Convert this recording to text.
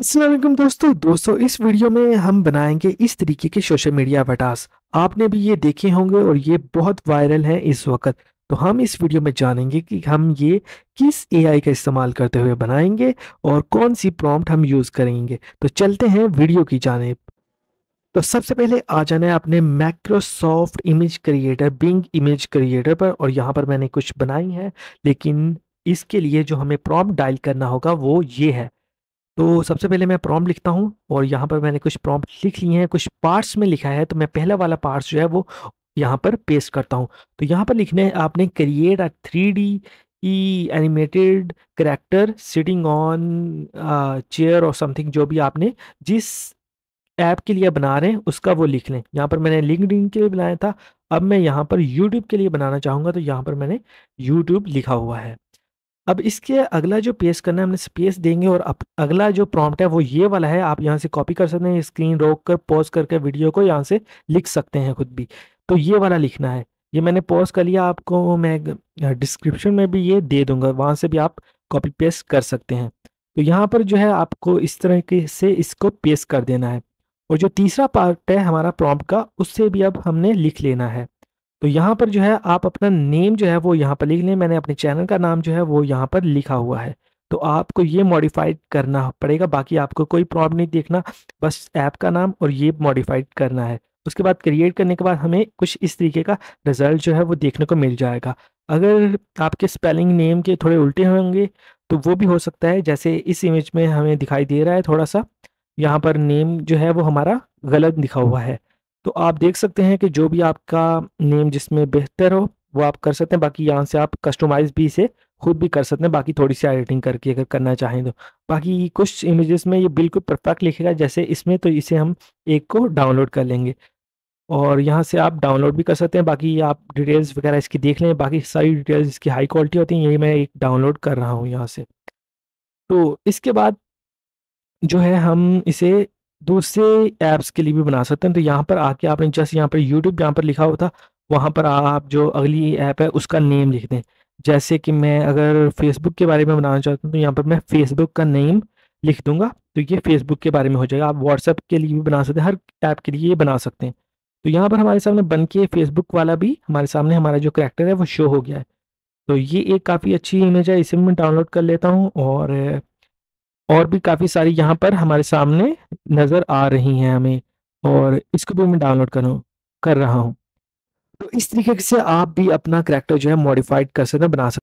असलम दोस्तों दोस्तों इस वीडियो में हम बनाएंगे इस तरीके के सोशल मीडिया वटास आपने भी ये देखे होंगे और ये बहुत वायरल है इस वक्त तो हम इस वीडियो में जानेंगे कि हम ये किस एआई का इस्तेमाल करते हुए बनाएंगे और कौन सी प्रॉम्प्ट हम यूज़ करेंगे तो चलते हैं वीडियो की जानेब तो सबसे पहले आ जाना है अपने Microsoft image creator Bing image creator पर और यहाँ पर मैंने कुछ बनाई है लेकिन इसके लिए जो हमें प्रॉम्प्ट डायल करना होगा वो ये है तो सबसे पहले मैं प्रॉम्प्ट लिखता हूँ और यहाँ पर मैंने कुछ प्रॉम्प्ट लिख लिए हैं कुछ पार्ट्स में लिखा है तो मैं पहला वाला पार्ट्स जो है वो यहाँ पर पेस्ट करता हूँ तो यहाँ पर लिखना है आपने create a three D E animated character sitting on chair और समथिंग जो भी आपने जिस ऐप के लिए बना रहे हैं उसका वो लिख लें यहाँ पर मैंने लिंकड के लिए बनाया था अब मैं यहाँ पर यूट्यूब के लिए बनाना चाहूँगा तो यहाँ पर मैंने यूट्यूब लिखा हुआ है अब इसके अगला जो पेस्ट करना है हमने स्पेस देंगे और अब अगला जो प्रॉम्प्ट है वो ये वाला है आप यहाँ से कॉपी कर सकते हैं स्क्रीन रोक कर पॉज करके वीडियो को यहाँ से लिख सकते हैं खुद भी तो ये वाला लिखना है ये मैंने पॉज कर लिया आपको मैं डिस्क्रिप्शन में भी ये दे दूंगा वहाँ से भी आप कॉपी पेस्ट कर सकते हैं तो यहाँ पर जो है आपको इस तरह के से इसको पेस्ट कर देना है और जो तीसरा पार्ट है हमारा प्रॉम्प्ट का उससे भी अब हमने लिख लेना है तो यहाँ पर जो है आप अपना नेम जो है वो यहाँ पर लिख लें मैंने अपने चैनल का नाम जो है वो यहाँ पर लिखा हुआ है तो आपको ये मॉडिफाइड करना पड़ेगा बाकी आपको कोई प्रॉब्लम नहीं देखना बस ऐप का नाम और ये मॉडिफाइड करना है उसके बाद क्रिएट करने के बाद हमें कुछ इस तरीके का रिज़ल्ट जो है वो देखने को मिल जाएगा अगर आपके स्पेलिंग नेम के थोड़े उल्टे होंगे तो वो भी हो सकता है जैसे इस इमेज में हमें दिखाई दे रहा है थोड़ा सा यहाँ पर नेम जो है वो हमारा गलत दिखा हुआ है तो आप देख सकते हैं कि जो भी आपका नेम जिसमें बेहतर हो वो आप कर सकते हैं बाकी यहाँ से आप कस्टमाइज़ भी इसे खुद भी कर सकते हैं बाकी थोड़ी सी एडिटिंग करके अगर करना चाहें तो बाकी कुछ इमेजेस में ये बिल्कुल परफेक्ट लिखेगा जैसे इसमें तो इसे हम एक को डाउनलोड कर लेंगे और यहाँ से आप डाउनलोड भी कर सकते हैं बाकी आप डिटेल्स वगैरह इसकी देख लें बाकी सारी डिटेल्स इसकी हाई क्वालिटी होती हैं यही मैं एक डाउनलोड कर रहा हूँ यहाँ से तो इसके बाद जो है हम इसे दूसरे ऐप्स के लिए भी बना सकते हैं तो यहाँ पर आके आपने जस्ट यहाँ पर यूट्यूब यहाँ पर लिखा हुआ था वहाँ पर आप जो अगली ऐप है उसका नेम लिख दें जैसे कि मैं अगर फेसबुक के बारे में बनाना चाहता हूँ तो यहाँ पर मैं फेसबुक का नेम लिख दूंगा तो ये फेसबुक के बारे में हो जाएगा आप व्हाट्सएप के लिए भी बना सकते हैं हर ऐप के लिए ये बना सकते हैं तो यहाँ पर हमारे सामने बन के फेसबुक वाला भी हमारे सामने हमारा जो करेक्टर है वो शो हो गया है तो ये एक काफ़ी अच्छी इमेज है इसे मैं डाउनलोड कर लेता हूँ और और भी काफ़ी सारी यहाँ पर हमारे सामने नज़र आ रही हैं हमें और इसको भी मैं डाउनलोड करूँ कर रहा हूँ तो इस तरीके से आप भी अपना करेक्टर जो है मॉडिफाइड कर सकते हैं बना सकते